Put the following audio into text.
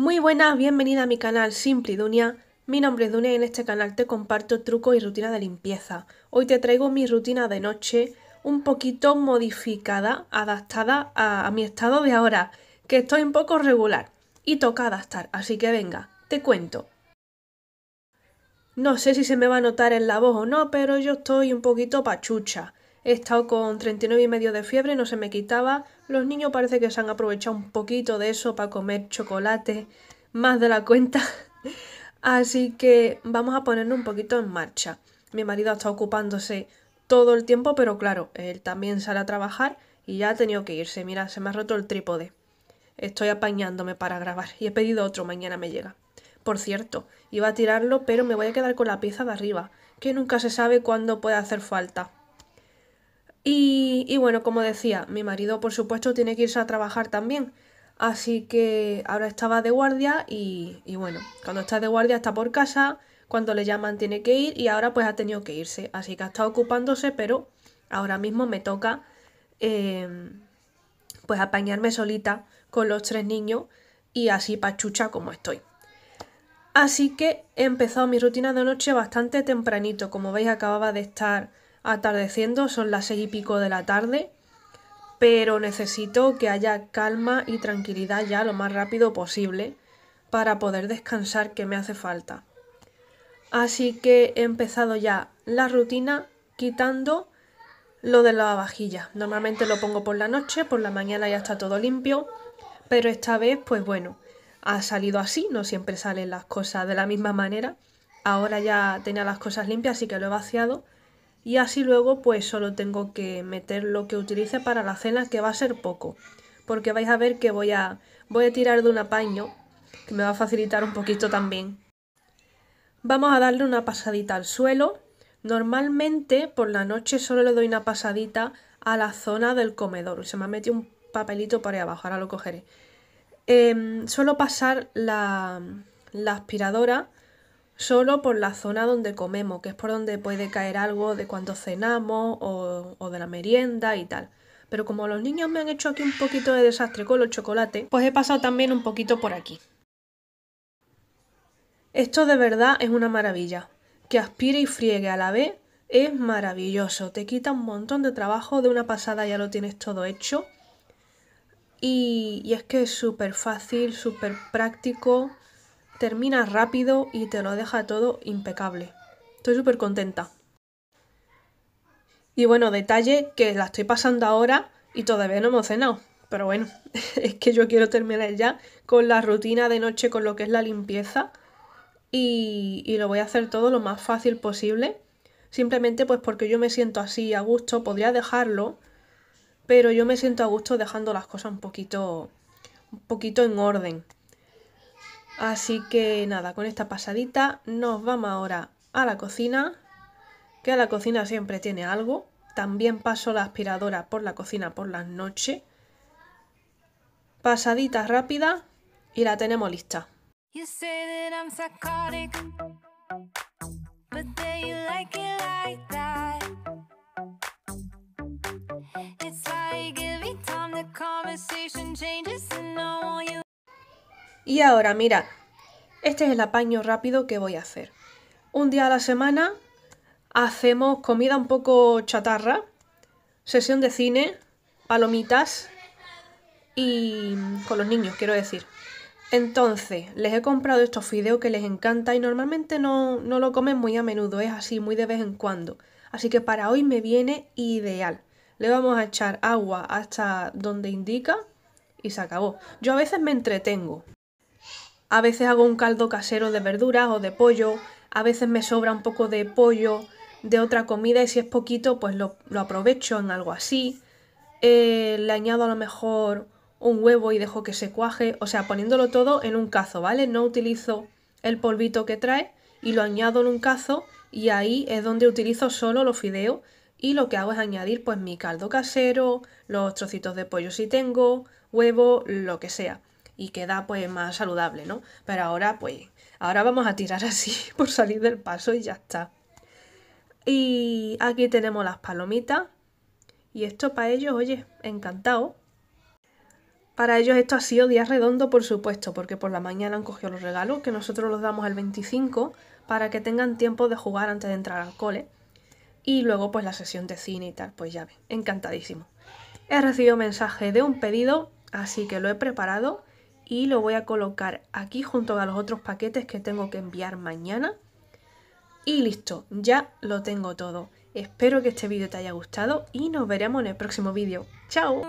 Muy buenas, bienvenida a mi canal Simple Dunia. Mi nombre es Dunia y en este canal te comparto trucos y rutinas de limpieza. Hoy te traigo mi rutina de noche un poquito modificada, adaptada a, mi estado de ahora, que estoy un poco regular y toca adaptar, así que venga, te cuento. No sé si se me va a notar en la voz o no, pero yo estoy un poquito pachucha. He estado con 39 y medio de fiebre, no se me quitaba, los niños parece que se han aprovechado un poquito de eso para comer chocolate, más de la cuenta. Así que vamos a ponernos un poquito en marcha. Mi marido está ocupándose todo el tiempo, pero claro, él también sale a trabajar y ya ha tenido que irse. Mira, se me ha roto el trípode. Estoy apañándome para grabar y he pedido otro, mañana me llega. Por cierto, iba a tirarlo, pero me voy a quedar con la pieza de arriba, que nunca se sabe cuándo puede hacer falta. Y, bueno, como decía, mi marido por supuesto tiene que irse a trabajar también. Así que ahora estaba de guardia y, bueno, cuando está de guardia está por casa, cuando le llaman tiene que ir y ahora pues ha tenido que irse. Así que ha estado ocupándose, pero ahora mismo me toca eh, pues apañarme solita con los tres niños y así pachucha como estoy. Así que he empezado mi rutina de noche bastante tempranito, como veis acababa de estar atardeciendo, son las seis y pico de la tarde, pero necesito que haya calma y tranquilidad ya lo más rápido posible para poder descansar que me hace falta. Así que he empezado ya la rutina quitando lo de la vajilla. Normalmente lo pongo por la noche, por la mañana ya está todo limpio, pero esta vez pues bueno, ha salido así, no siempre salen las cosas de la misma manera. Ahora ya tenía las cosas limpias, así que lo he vaciado y así luego pues solo tengo que meter lo que utilice para la cena que va a ser poco porque vais a ver que voy a voy a tirar de un apaño que me va a facilitar un poquito también vamos a darle una pasadita al suelo normalmente por la noche solo le doy una pasadita a la zona del comedor se me ha metido un papelito por ahí abajo ahora lo cogeré em, Solo pasar la, la aspiradora solo por la zona donde comemos, que es por donde puede caer algo de cuando cenamos o, de la merienda y tal. Pero como los niños me han hecho aquí un poquito de desastre con los chocolates, pues he pasado también un poquito por aquí. Esto de verdad es una maravilla. Que aspire y friegue a la vez es maravilloso. Te quita un montón de trabajo, de una pasada ya lo tienes todo hecho. Y, y es que es súper fácil, súper práctico termina rápido y te lo deja todo impecable. Estoy súper contenta. Y bueno, detalle que la estoy pasando ahora y todavía no hemos cenado. Pero bueno, es que yo quiero terminar ya con la rutina de noche, con lo que es la limpieza. Y, y, lo voy a hacer todo lo más fácil posible. Simplemente pues porque yo me siento así a gusto, podría dejarlo, pero yo me siento a gusto dejando las cosas un poquito, un poquito en orden. Así que nada, con esta pasadita nos vamos ahora a la cocina, que a la cocina siempre tiene algo. También paso la aspiradora por la cocina por la noche. Pasadita rápida y la tenemos lista. Y ahora, mira, este es el apaño rápido que voy a hacer. Un día a la semana hacemos comida un poco chatarra, sesión de cine, palomitas y con los niños, quiero decir. Entonces, les he comprado estos fideos que les encanta y normalmente no, no lo comen muy a menudo, es así, muy de vez en cuando. Así que para hoy me viene ideal. Le vamos a echar agua hasta donde indica y se acabó. Yo a veces me entretengo. A veces hago un caldo casero de verduras o de pollo, a veces me sobra un poco de pollo de otra comida y si es poquito pues lo, aprovecho en algo así. Eh, le añado a lo mejor un huevo y dejo que se cuaje, o sea, poniéndolo todo en un cazo, ¿vale? No utilizo el polvito que trae y lo añado en un cazo y ahí es donde utilizo solo los fideos y lo que hago es añadir pues mi caldo casero, los trocitos de pollo si tengo, huevo, lo que sea y queda pues más saludable, ¿no? Pero ahora pues, ahora vamos a tirar así por salir del paso y ya está. Y aquí tenemos las palomitas y esto para ellos, oye, encantado. Para ellos esto ha sido día redondo, por supuesto, porque por la mañana han cogido los regalos, que nosotros los damos el 25, para que tengan tiempo de jugar antes de entrar al cole. Y luego pues la sesión de cine y tal, pues ya ven, encantadísimo. He recibido mensaje de un pedido, así que lo he preparado y lo voy a colocar aquí junto a los otros paquetes que tengo que enviar mañana. Y listo, ya lo tengo todo. Espero que este vídeo te haya gustado y nos veremos en el próximo vídeo. ¡Chao!